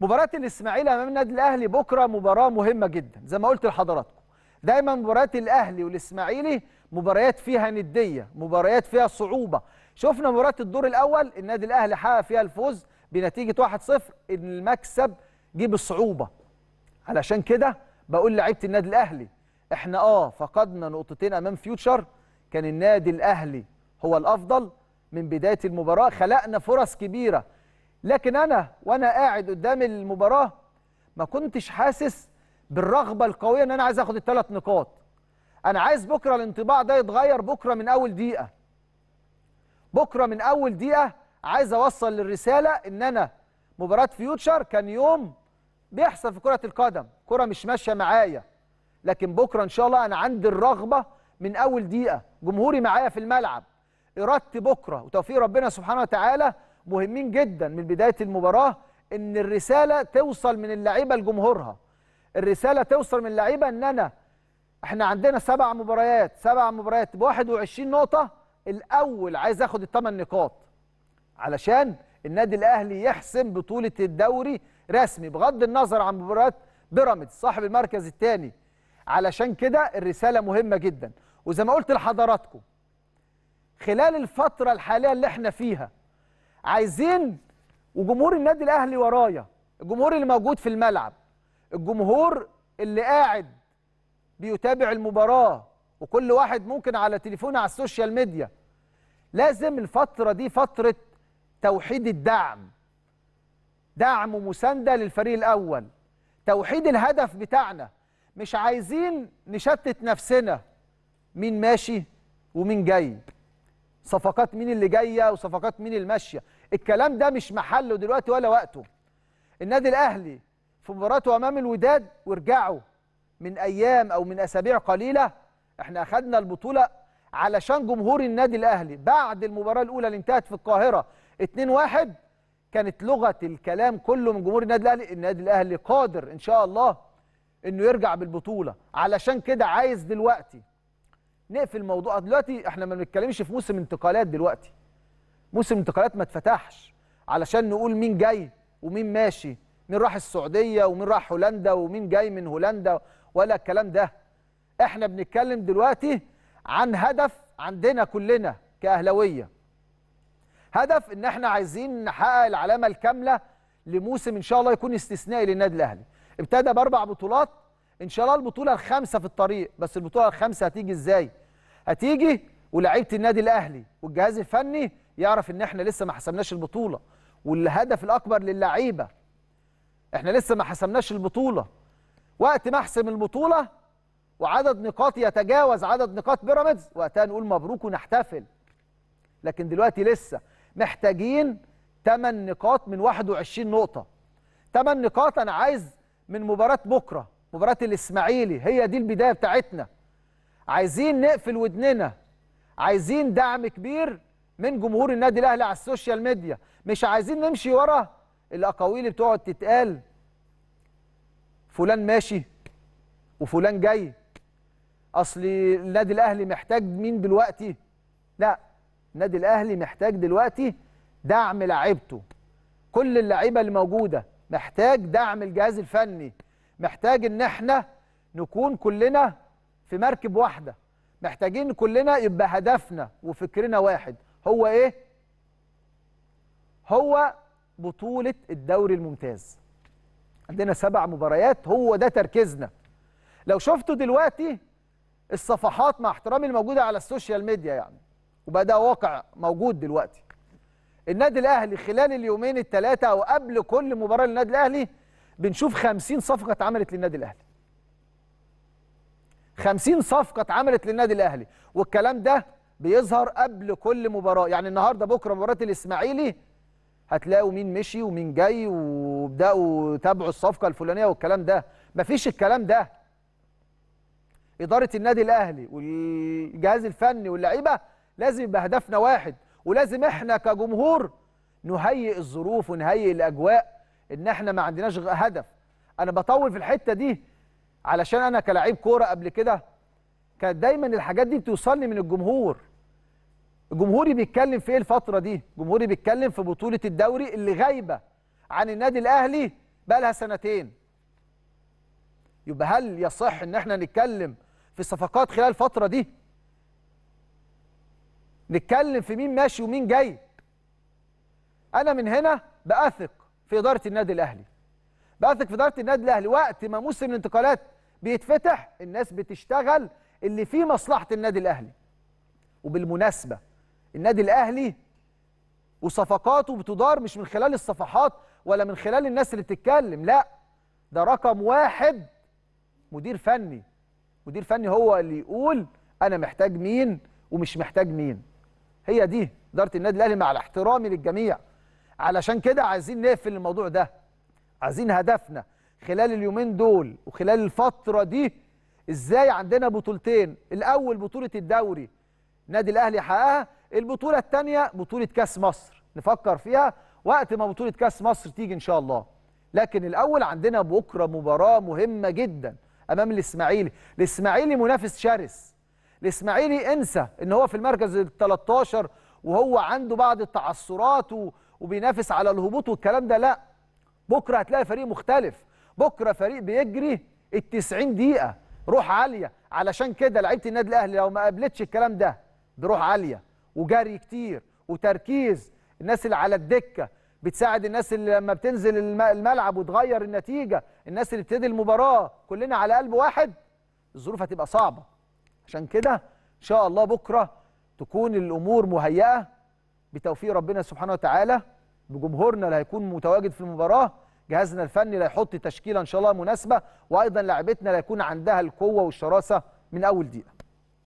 مباراة الإسماعيلي أمام النادي الأهلي بكرة مباراة مهمة جدا زي ما قلت لحضراتكم دايما مباريات الأهلي والإسماعيلي مباريات فيها ندية مباريات فيها صعوبة شفنا مباراة الدور الأول النادي الأهلي حقق فيها الفوز بنتيجة 1-0 ان المكسب جه بالصعوبة علشان كده بقول لعيبة النادي الأهلي احنا اه فقدنا نقطتين أمام فيوتشر كان النادي الأهلي هو الأفضل من بداية المباراة خلقنا فرص كبيرة لكن انا وانا قاعد قدام المباراه ما كنتش حاسس بالرغبه القويه ان انا عايز اخد الثلاث نقاط انا عايز بكره الانطباع ده يتغير بكره من اول دقيقه بكره من اول دقيقه عايز اوصل للرساله ان انا مباراه فيوتشر كان يوم بيحصل في كره القدم كره مش ماشيه معايا لكن بكره ان شاء الله انا عندي الرغبه من اول دقيقه جمهوري معايا في الملعب ارادتي بكره وتوفيق ربنا سبحانه وتعالى مهمين جدا من بدايه المباراه ان الرساله توصل من اللعيبه لجمهورها الرساله توصل من اللعيبه ان انا احنا عندنا سبع مباريات سبع مباريات ب 21 نقطه الاول عايز اخد الثمان نقاط علشان النادي الاهلي يحسم بطوله الدوري رسمي بغض النظر عن مباراه بيراميدز صاحب المركز الثاني علشان كده الرساله مهمه جدا وزي ما قلت لحضراتكم خلال الفتره الحاليه اللي احنا فيها عايزين وجمهور النادي الاهلي ورايا الجمهور اللي موجود في الملعب الجمهور اللي قاعد بيتابع المباراه وكل واحد ممكن على تليفونه على السوشيال ميديا لازم الفتره دي فتره توحيد الدعم دعم ومسانده للفريق الاول توحيد الهدف بتاعنا مش عايزين نشتت نفسنا مين ماشي ومين جاي صفقات مين اللي جايه وصفقات مين اللي ماشيه الكلام ده مش محله دلوقتي ولا وقته النادي الاهلي في مباراته امام الوداد ورجعوا من ايام او من اسابيع قليله احنا اخذنا البطوله علشان جمهور النادي الاهلي بعد المباراه الاولى اللي انتهت في القاهره 2-1 كانت لغه الكلام كله من جمهور النادي الاهلي النادي الاهلي قادر ان شاء الله انه يرجع بالبطوله علشان كده عايز دلوقتي نقفل الموضوع دلوقتي احنا ما بنتكلمش في موسم انتقالات دلوقتي موسم انتقالات ما اتفتحش علشان نقول مين جاي ومين ماشي مين راح السعوديه ومين راح هولندا ومين جاي من هولندا ولا الكلام ده احنا بنتكلم دلوقتي عن هدف عندنا كلنا كاهلاويه هدف ان احنا عايزين نحقق العلامه الكامله لموسم ان شاء الله يكون استثنائي للنادي الاهلي ابتدى باربع بطولات ان شاء الله البطوله الخامسه في الطريق بس البطوله الخامسه هتيجي ازاي هتيجي ولاعيبه النادي الاهلي والجهاز الفني يعرف ان احنا لسه ما حسمناش البطوله والهدف الاكبر للعيبه احنا لسه ما حسمناش البطوله وقت ما احسم البطوله وعدد نقاط يتجاوز عدد نقاط بيراميدز وقتها نقول مبروك ونحتفل لكن دلوقتي لسه محتاجين 8 نقاط من 21 نقطه 8 نقاط انا عايز من مباراه بكره مباراة الإسماعيلي هي دي البداية بتاعتنا عايزين نقفل ودننا عايزين دعم كبير من جمهور النادي الأهلي على السوشيال ميديا مش عايزين نمشي ورا الأقاويل اللي بتقعد تتقال فلان ماشي وفلان جاي أصل النادي الأهلي محتاج مين دلوقتي لا النادي الأهلي محتاج دلوقتي دعم لعيبته كل اللعيبة اللي موجودة محتاج دعم الجهاز الفني محتاج ان احنا نكون كلنا في مركب واحده محتاجين كلنا يبقى هدفنا وفكرنا واحد هو ايه هو بطوله الدوري الممتاز عندنا سبع مباريات هو ده تركيزنا لو شفتوا دلوقتي الصفحات مع احترامي الموجوده على السوشيال ميديا يعني وبقى ده واقع موجود دلوقتي النادي الاهلي خلال اليومين الثلاثه او قبل كل مباراه للنادي الاهلي بنشوف 50 صفقه اتعملت للنادي الاهلي 50 صفقه اتعملت للنادي الاهلي والكلام ده بيظهر قبل كل مباراه يعني النهارده بكره مباراه الاسماعيلي هتلاقوا مين مشي ومين جاي وبداوا تابعوا الصفقه الفلانيه والكلام ده مفيش الكلام ده اداره النادي الاهلي والجهاز الفني واللعيبه لازم يبقى هدفنا واحد ولازم احنا كجمهور نهيئ الظروف ونهيئ الاجواء ان احنا ما عندناش هدف انا بطول في الحته دي علشان انا كلاعب كوره قبل كده كانت دايما الحاجات دي بتوصلني من الجمهور جمهوري بيتكلم في ايه الفتره دي جمهوري بيتكلم في بطوله الدوري اللي غايبه عن النادي الاهلي بقى لها سنتين يبقى هل يصح ان احنا نتكلم في الصفقات خلال الفتره دي نتكلم في مين ماشي ومين جاي انا من هنا باثق في إدارة النادي الأهلي بثق في إدارة النادي الأهلي وقت ما موسم الانتقالات بيتفتح الناس بتشتغل اللي فيه مصلحة النادي الأهلي وبالمناسبة النادي الأهلي وصفقاته بتدار مش من خلال الصفحات ولا من خلال الناس اللي بتتكلم لا ده رقم واحد مدير فني مدير فني هو اللي يقول انا محتاج مين ومش محتاج مين هي دي اداره النادي الاهلي مع الاحترام للجميع علشان كده عايزين نقفل الموضوع ده عايزين هدفنا خلال اليومين دول وخلال الفترة دي ازاي عندنا بطولتين الاول بطولة الدوري نادي الاهلي حققها البطولة الثانية بطولة كاس مصر نفكر فيها وقت ما بطولة كاس مصر تيجي ان شاء الله لكن الاول عندنا بكرة مباراة مهمة جدا امام الاسماعيلي الاسماعيلي منافس شرس الاسماعيلي انسى ان هو في المركز ال 13 وهو عنده بعض التعثرات و... وبينافس على الهبوط والكلام ده لا بكره هتلاقي فريق مختلف بكره فريق بيجري ال 90 دقيقه روح عاليه علشان كده لعيبه النادي الاهلي لو ما قابلتش الكلام ده بروح عاليه وجري كتير وتركيز الناس اللي على الدكه بتساعد الناس اللي لما بتنزل الملعب وتغير النتيجه الناس اللي بتدي المباراه كلنا على قلب واحد الظروف هتبقى صعبه عشان كده ان شاء الله بكره تكون الامور مهيئه بتوفيق ربنا سبحانه وتعالى بجمهورنا اللي هيكون متواجد في المباراه جهازنا الفني اللي هيحط تشكيله ان شاء الله مناسبه وايضا لاعبتنا اللي هيكون عندها القوه والشراسه من اول دقيقه